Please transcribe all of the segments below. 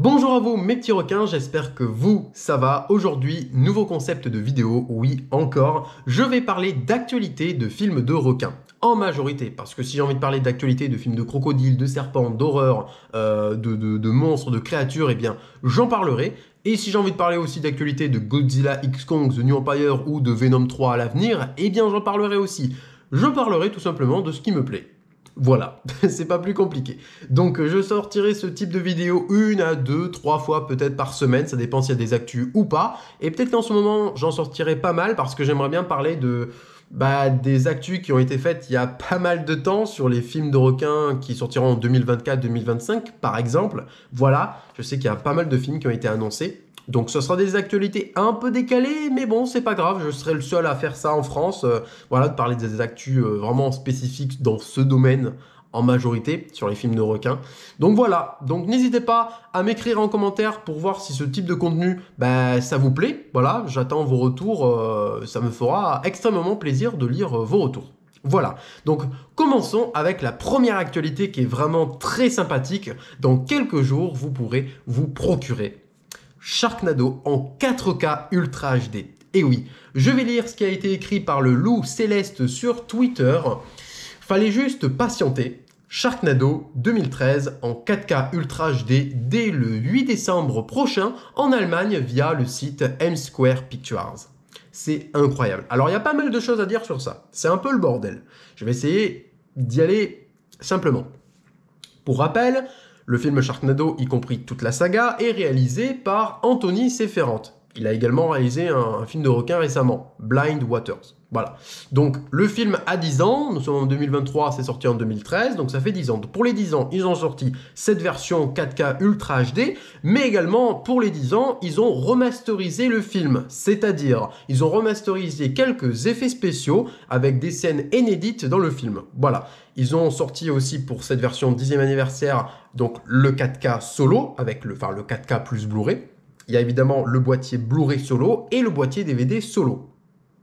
Bonjour à vous mes petits requins, j'espère que vous, ça va. Aujourd'hui, nouveau concept de vidéo, oui encore, je vais parler d'actualité de films de requins. En majorité, parce que si j'ai envie de parler d'actualité, de films de crocodiles, de serpents, d'horreurs, euh, de, de, monstres, de créatures, eh bien, j'en parlerai. Et si j'ai envie de parler aussi d'actualité de Godzilla X Kong, The New Empire ou de Venom 3 à l'avenir, eh bien, j'en parlerai aussi. Je parlerai tout simplement de ce qui me plaît. Voilà, c'est pas plus compliqué. Donc euh, je sortirai ce type de vidéo une à deux, trois fois peut-être par semaine, ça dépend s'il y a des actus ou pas. Et peut-être qu'en ce moment j'en sortirai pas mal parce que j'aimerais bien parler de bah, des actus qui ont été faites il y a pas mal de temps sur les films de requins qui sortiront en 2024-2025 par exemple. Voilà, je sais qu'il y a pas mal de films qui ont été annoncés. Donc ce sera des actualités un peu décalées, mais bon, c'est pas grave, je serai le seul à faire ça en France. Euh, voilà, de parler des actus euh, vraiment spécifiques dans ce domaine en majorité sur les films de requins. Donc voilà, donc n'hésitez pas à m'écrire en commentaire pour voir si ce type de contenu, bah, ça vous plaît. Voilà, j'attends vos retours, euh, ça me fera extrêmement plaisir de lire vos retours. Voilà, donc commençons avec la première actualité qui est vraiment très sympathique. Dans quelques jours, vous pourrez vous procurer Sharknado en 4K Ultra HD. Et oui, je vais lire ce qui a été écrit par le loup céleste sur Twitter. Fallait juste patienter. Sharknado 2013 en 4K Ultra HD dès le 8 décembre prochain en Allemagne via le site M Square Pictures. C'est incroyable. Alors il y a pas mal de choses à dire sur ça. C'est un peu le bordel. Je vais essayer d'y aller simplement. Pour rappel, le film Sharknado, y compris toute la saga, est réalisé par Anthony Seferrante. Il a également réalisé un film de requin récemment, Blind Waters. Voilà. Donc le film a 10 ans, nous sommes en 2023, c'est sorti en 2013, donc ça fait 10 ans. Pour les 10 ans, ils ont sorti cette version 4K Ultra HD, mais également pour les 10 ans, ils ont remasterisé le film, c'est-à-dire ils ont remasterisé quelques effets spéciaux avec des scènes inédites dans le film. Voilà. Ils ont sorti aussi pour cette version 10e anniversaire donc le 4K solo avec le enfin le 4K plus Blu-ray. Il y a évidemment le boîtier Blu-ray solo et le boîtier DVD solo.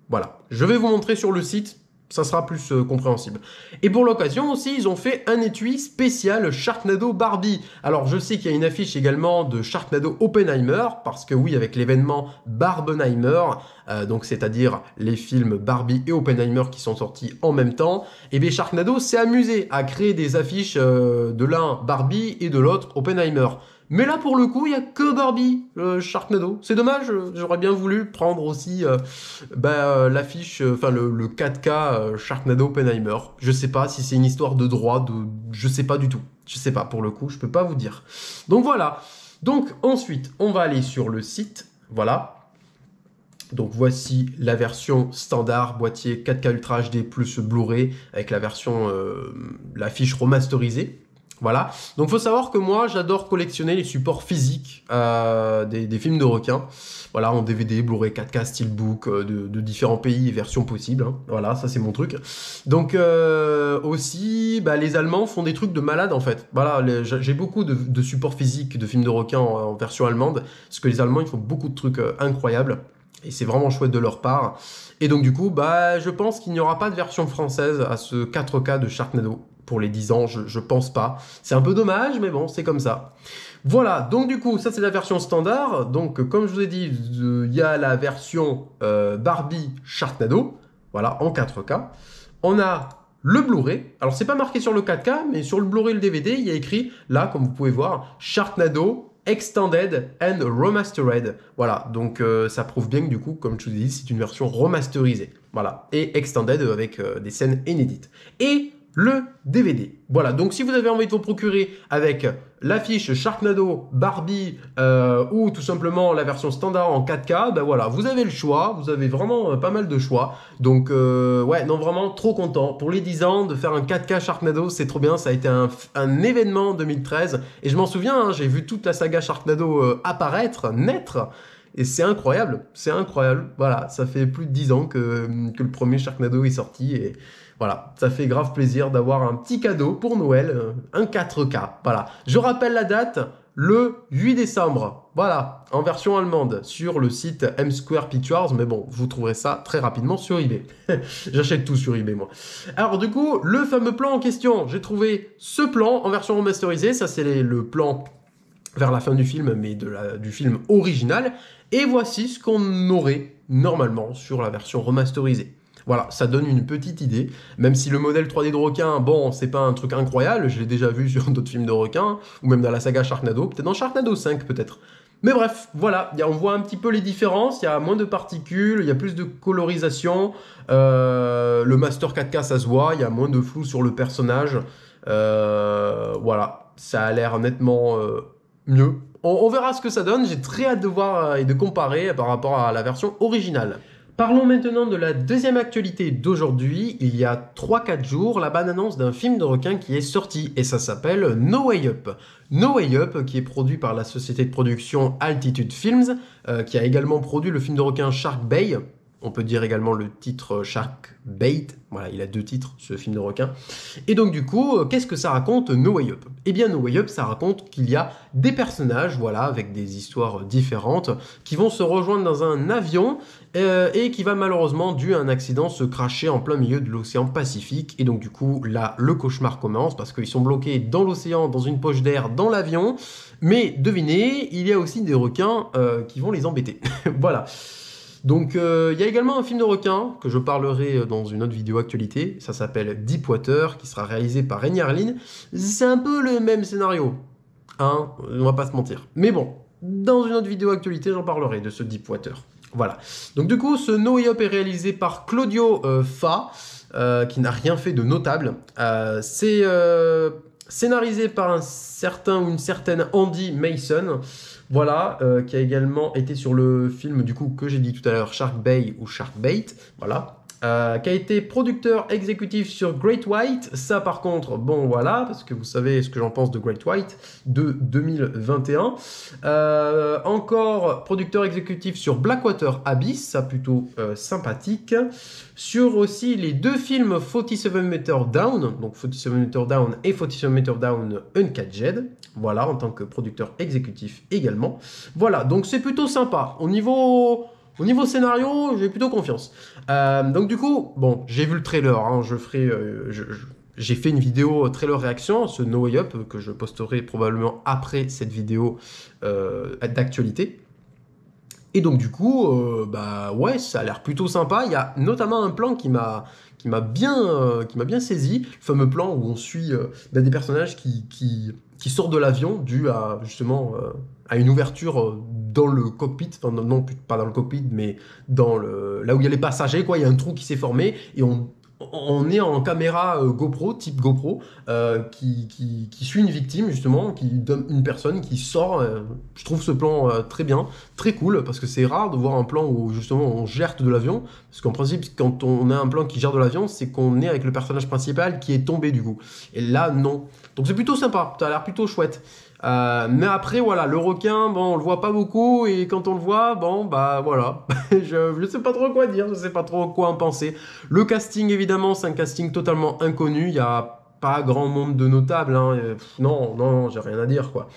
Voilà, je vais vous montrer sur le site, ça sera plus euh, compréhensible. Et pour l'occasion aussi, ils ont fait un étui spécial Sharknado Barbie. Alors je sais qu'il y a une affiche également de Sharknado Oppenheimer, parce que oui, avec l'événement Barbenheimer, euh, donc c'est-à-dire les films Barbie et Oppenheimer qui sont sortis en même temps, et eh bien Sharknado s'est amusé à créer des affiches euh, de l'un Barbie et de l'autre Oppenheimer. Mais là, pour le coup, il n'y a que Barbie, euh, Sharknado. C'est dommage, j'aurais bien voulu prendre aussi bah, l'affiche, enfin le, le, 4K Sharknado Oppenheimer. Je sais pas si c'est une histoire de droit, de... je sais pas du tout. Je sais pas, pour le coup, je peux pas vous dire. Donc voilà. Donc ensuite, on va aller sur le site. Voilà, donc voici la version standard, boîtier 4K Ultra HD plus Blu-ray, avec la version, euh, la fiche remasterisée. Voilà. Donc faut savoir que moi, j'adore collectionner les supports physiques euh, des, films de requins. Voilà, en DVD, Blu-ray, 4K, Steelbook, euh, de, différents pays et versions possibles. Hein. Voilà, ça c'est mon truc. Donc aussi, bah, les Allemands font des trucs de malade en fait. Voilà, j'ai beaucoup de, supports physiques de films de requins en, en, version allemande, parce que les Allemands ils font beaucoup de trucs incroyables et c'est vraiment chouette de leur part. Et donc du coup, bah, je pense qu'il n'y aura pas de version française à ce 4K de Sharknado pour les 10 ans, je, pense pas. C'est un peu dommage, mais bon, c'est comme ça. Voilà, donc du coup, ça c'est la version standard. Donc comme je vous ai dit, il y a la version euh, Barbie Sharknado, voilà, en 4K. On a le Blu-ray. Alors c'est pas marqué sur le 4K, mais sur le Blu-ray le DVD, il y a écrit, là, comme vous pouvez voir, Sharknado Extended and Remastered. Voilà, donc euh, ça prouve bien que du coup, comme je vous ai dit, c'est une version remasterisée. Voilà, et Extended avec euh, des scènes inédites. Et le DVD. Voilà, donc si vous avez envie de vous procurer avec l'affiche Sharknado, Barbie euh, ou tout simplement la version standard en 4K, ben voilà, vous avez le choix, vous avez vraiment euh, pas mal de choix. Donc euh, ouais, non vraiment trop content pour les 10 ans de faire un 4K Sharknado, c'est trop bien, ça a été un, événement 2013 et je m'en souviens, hein, j'ai vu toute la saga Sharknado apparaître, naître. Et c'est incroyable, c'est incroyable. Voilà, ça fait plus de 10 ans que, que le premier Sharknado est sorti et, voilà, ça fait grave plaisir d'avoir un petit cadeau pour Noël, euh, un 4K. Voilà, je rappelle la date, le 8 décembre. Voilà, en version allemande sur le site M Square Pictures, mais bon, vous trouverez ça très rapidement sur eBay. J'achète tout sur eBay moi. Alors du coup, le fameux plan en question, j'ai trouvé ce plan en version remasterisée, ça c'est le plan vers la fin du film, mais de la, du film original. Et voici ce qu'on aurait normalement sur la version remasterisée. Voilà, ça donne une petite idée, même si le modèle 3D de requin, bon, c'est pas un truc incroyable, je l'ai déjà vu sur d'autres films de requins ou même dans la saga Sharknado, peut-être dans Sharknado 5 peut-être. Mais bref, voilà, on voit un petit peu les différences, il y a moins de particules, il y a plus de colorisation, euh, le Master 4K ça se voit, il y a moins de flou sur le personnage, euh, voilà, ça a l'air nettement euh, mieux. on, verra ce que ça donne, j'ai très hâte de voir et de comparer par rapport à la version originale. Parlons maintenant de la deuxième actualité d'aujourd'hui. Il y a 3-4 jours, la banne annonce d'un film de requin qui est sorti et ça s'appelle No Way Up. No Way Up, qui est produit par la société de production Altitude Films, euh, qui a également produit le film de requin Shark Bay, on peut dire également le titre Shark Bait. Voilà, il a deux titres, ce film de requin. Et donc, du coup, euh, qu'est-ce que ça raconte No Way Up Eh bien, No Way Up, ça raconte qu'il y a des personnages, voilà, avec des histoires différentes, qui vont se rejoindre dans un avion euh, et qui va malheureusement, dû à un accident, se cracher en plein milieu de l'océan Pacifique. Et donc, du coup, là, le cauchemar commence parce qu'ils sont bloqués dans l'océan, dans une poche d'air, dans l'avion. Mais devinez, il y a aussi des requins euh, qui vont les embêter. voilà. Donc euh, il y a également un film de requin que je parlerai euh, dans une autre vidéo actualité. Ça s'appelle Deepwater, qui sera réalisé par Rémi Arline. C'est un peu le même scénario, hein, on va pas se mentir. Mais bon, dans une autre vidéo actualité, j'en parlerai de ce Deepwater. Voilà. Donc du coup, ce No Way est réalisé par Claudio euh, Fa, qui n'a rien fait de notable. C'est scénarisé par un certain ou une certaine Andy Mason. Voilà, euh, qui a également été sur le film du coup que j'ai dit tout à l'heure, Shark Bay ou Shark Bait. Voilà, euh, qui a été producteur exécutif sur Great White. Ça, par contre, bon, voilà, parce que vous savez ce que j'en pense de Great White de 2021. Euh, encore producteur exécutif sur Blackwater Abyss, ça plutôt euh, sympathique. Sur aussi les deux films 47 Meter Down, donc 47 Meter Down et 47 Meter Down Uncatched. Voilà, en tant que producteur exécutif également. Voilà, donc c'est plutôt sympa. Au niveau au niveau scénario, j'ai plutôt confiance. Euh, donc du coup, bon, j'ai vu le trailer, hein. je ferai... Euh, j'ai fait une vidéo trailer réaction, ce No Way Up, que je posterai probablement après cette vidéo euh, d'actualité. Et donc du coup, bah ouais, ça a l'air plutôt sympa. Il y a notamment un plan qui m'a qui m'a bien qui m'a bien saisi, le fameux plan où on suit bah, des personnages qui, qui qui sort de l'avion dû à justement euh, à une ouverture euh, dans le cockpit, enfin non, non, pas dans le cockpit, mais dans le là où il y a les passagers, quoi. Il y a un trou qui s'est formé et on on est en caméra euh, GoPro, type GoPro, euh, qui, suit une victime, justement, qui donne une personne qui sort. Euh, je trouve ce plan très bien, très cool, parce que c'est rare de voir un plan où, justement, on gère de l'avion. Parce qu'en principe, quand on a un plan qui gère de l'avion, c'est qu'on est avec le personnage principal qui est tombé, du coup. Et là, non. Donc c'est plutôt sympa, ça a l'air plutôt chouette. Euh, mais après, voilà, le requin, bon, on le voit pas beaucoup, et quand on le voit, bon, bah voilà, je, ne sais pas trop quoi dire, je sais pas trop quoi en penser. Le casting, évidemment, c'est un casting totalement inconnu, il y a pas grand monde de notables, hein, non, non, j'ai rien à dire, quoi.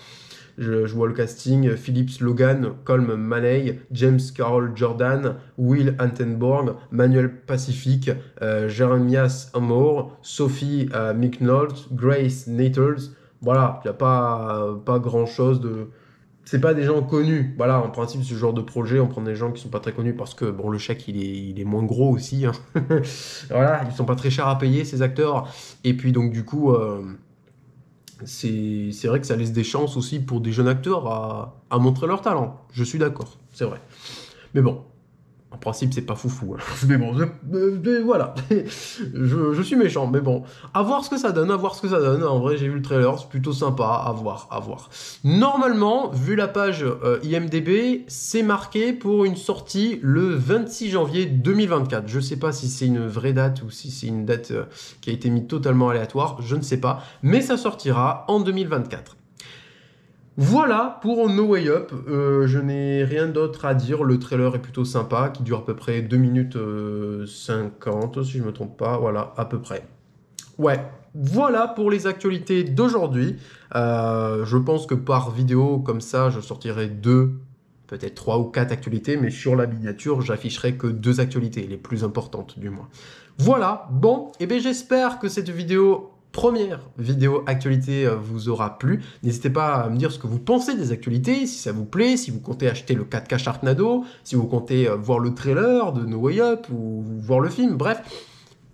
Je, vois le casting, Phillips Logan, Colm Maney, James Carroll Jordan, Will Antenborg, Manuel Pacific, euh, Jeremias Amor, Sophie euh, Mcnold Grace Natals, voilà, il n'y a pas, pas grand-chose de... C'est pas des gens connus. Voilà, en principe, ce genre de projet, on prend des gens qui sont pas très connus parce que, bon, le chèque, il est, il est moins gros aussi. Hein. voilà, ils sont pas très chers à payer, ces acteurs. Et puis, donc, du coup... Euh, c'est vrai que ça laisse des chances aussi pour des jeunes acteurs à montrer leur talent. Je suis d'accord, c'est vrai. Mais bon, en principe, c'est pas foufou. Hein. Mais bon, euh, euh, voilà. je, suis méchant, mais bon. À voir ce que ça donne, à voir ce que ça donne. En vrai, j'ai vu le trailer, c'est plutôt sympa. À voir, à voir. Normalement, vu la page euh, IMDB, c'est marqué pour une sortie le 26 janvier 2024. Je sais pas si c'est une vraie date ou si c'est une date qui a été mise totalement aléatoire. Je ne sais pas. Mais ça sortira en 2024. Voilà pour No Way Up. Euh, je n'ai rien d'autre à dire. Le trailer est plutôt sympa, qui dure à peu près 2 minutes 50, euh, si je ne me trompe pas. Voilà, à peu près. Ouais. Voilà pour les actualités d'aujourd'hui. Euh, je pense que par vidéo, comme ça, je sortirai deux, peut-être trois ou quatre actualités, mais sur la miniature, j'afficherai que deux actualités, les plus importantes du moins. Voilà, bon, et eh bien j'espère que cette vidéo première vidéo actualité euh, vous aura plu. N'hésitez pas à me dire ce que vous pensez des actualités, si ça vous plaît, si vous comptez acheter le 4K Sharknado, si vous comptez euh, voir le trailer de No Way Up ou voir le film, bref.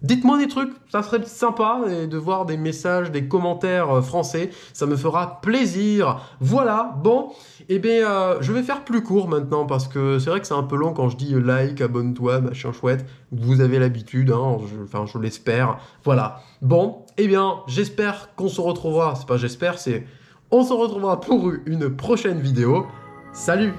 Dites-moi des trucs, ça serait sympa de voir des messages, des commentaires euh, français, ça me fera plaisir. Voilà, bon, et eh bien je vais faire plus court maintenant parce que c'est vrai que c'est un peu long quand je dis like, abonne-toi, machin chouette. Vous avez l'habitude, hein, enfin je l'espère. Voilà, bon, eh bien, j'espère qu'on se retrouvera. C'est pas j'espère, c'est on se retrouvera pour une prochaine vidéo. Salut